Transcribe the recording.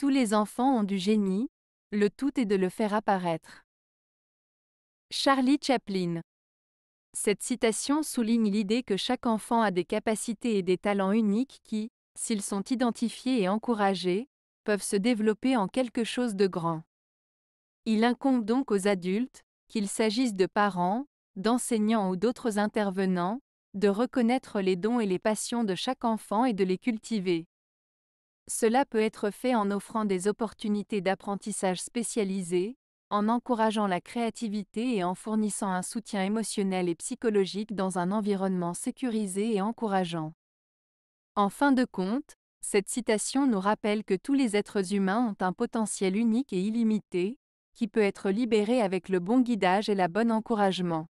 Tous les enfants ont du génie, le tout est de le faire apparaître. Charlie Chaplin Cette citation souligne l'idée que chaque enfant a des capacités et des talents uniques qui, s'ils sont identifiés et encouragés, peuvent se développer en quelque chose de grand. Il incombe donc aux adultes, qu'il s'agisse de parents, d'enseignants ou d'autres intervenants, de reconnaître les dons et les passions de chaque enfant et de les cultiver. Cela peut être fait en offrant des opportunités d'apprentissage spécialisées, en encourageant la créativité et en fournissant un soutien émotionnel et psychologique dans un environnement sécurisé et encourageant. En fin de compte, cette citation nous rappelle que tous les êtres humains ont un potentiel unique et illimité, qui peut être libéré avec le bon guidage et la bonne encouragement.